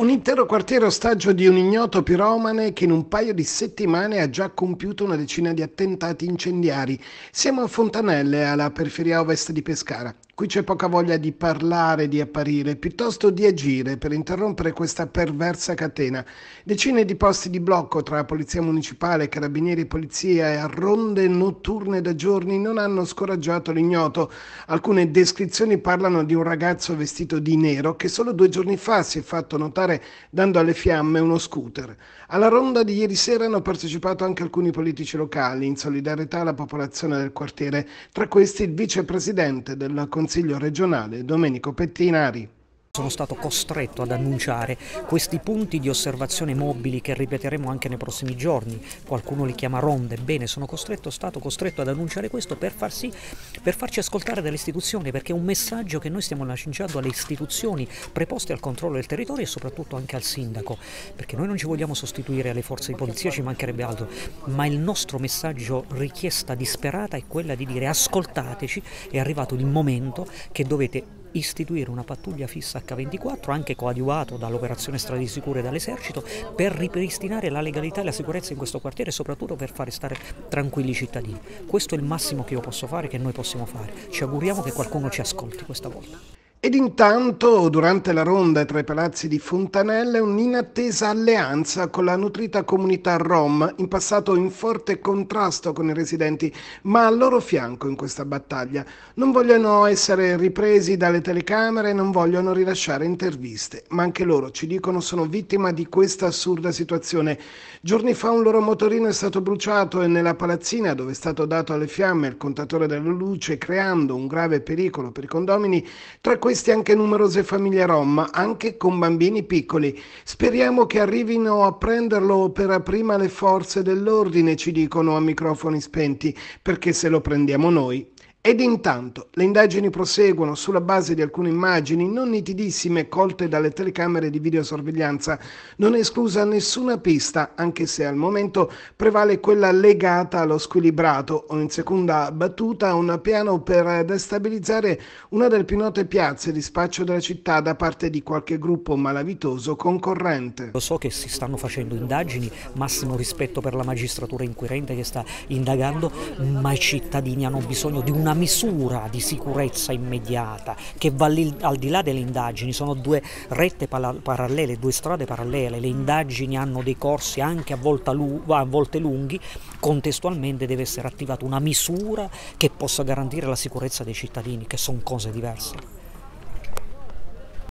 Un intero quartiere ostaggio di un ignoto piromane che in un paio di settimane ha già compiuto una decina di attentati incendiari. Siamo a Fontanelle, alla periferia ovest di Pescara. Qui c'è poca voglia di parlare, di apparire, piuttosto di agire per interrompere questa perversa catena. Decine di posti di blocco tra polizia municipale, carabinieri e polizia e a ronde notturne da giorni non hanno scoraggiato l'ignoto. Alcune descrizioni parlano di un ragazzo vestito di nero che solo due giorni fa si è fatto notare dando alle fiamme uno scooter. Alla ronda di ieri sera hanno partecipato anche alcuni politici locali in solidarietà alla popolazione del quartiere, tra questi il vicepresidente della Consiglio Consiglio regionale Domenico Pettinari sono stato costretto ad annunciare questi punti di osservazione mobili che ripeteremo anche nei prossimi giorni, qualcuno li chiama ronde, bene, sono costretto, stato costretto ad annunciare questo per, far sì, per farci ascoltare dalle istituzioni, perché è un messaggio che noi stiamo lanciando alle istituzioni preposte al controllo del territorio e soprattutto anche al sindaco, perché noi non ci vogliamo sostituire alle forze di polizia, ci mancherebbe altro, ma il nostro messaggio richiesta disperata è quella di dire ascoltateci, è arrivato il momento che dovete istituire una pattuglia fissa H24, anche coadiuvato dall'operazione Strade Sicure e dall'esercito, per ripristinare la legalità e la sicurezza in questo quartiere e soprattutto per fare stare tranquilli i cittadini. Questo è il massimo che io posso fare, che noi possiamo fare. Ci auguriamo che qualcuno ci ascolti questa volta. Ed intanto, durante la ronda tra i palazzi di Fontanelle, un'inattesa alleanza con la nutrita comunità rom, in passato in forte contrasto con i residenti, ma al loro fianco in questa battaglia. Non vogliono essere ripresi dalle telecamere, non vogliono rilasciare interviste, ma anche loro ci dicono sono vittima di questa assurda situazione. Giorni fa un loro motorino è stato bruciato e nella palazzina dove è stato dato alle fiamme il contatore della luce, creando un grave pericolo per i condomini, tra queste anche numerose famiglie rom, anche con bambini piccoli. Speriamo che arrivino a prenderlo per prima le forze dell'ordine, ci dicono a microfoni spenti, perché se lo prendiamo noi ed intanto le indagini proseguono sulla base di alcune immagini non nitidissime colte dalle telecamere di videosorveglianza. Non è esclusa nessuna pista, anche se al momento prevale quella legata allo squilibrato o in seconda battuta un piano per destabilizzare una delle più note piazze di spaccio della città da parte di qualche gruppo malavitoso concorrente. Lo so che si stanno facendo indagini, massimo rispetto per la magistratura inquirente che sta indagando, ma i cittadini hanno bisogno di una una misura di sicurezza immediata che va lì, al di là delle indagini, sono due rette parallele, due strade parallele, le indagini hanno dei corsi anche a, a volte lunghi, contestualmente deve essere attivata una misura che possa garantire la sicurezza dei cittadini, che sono cose diverse.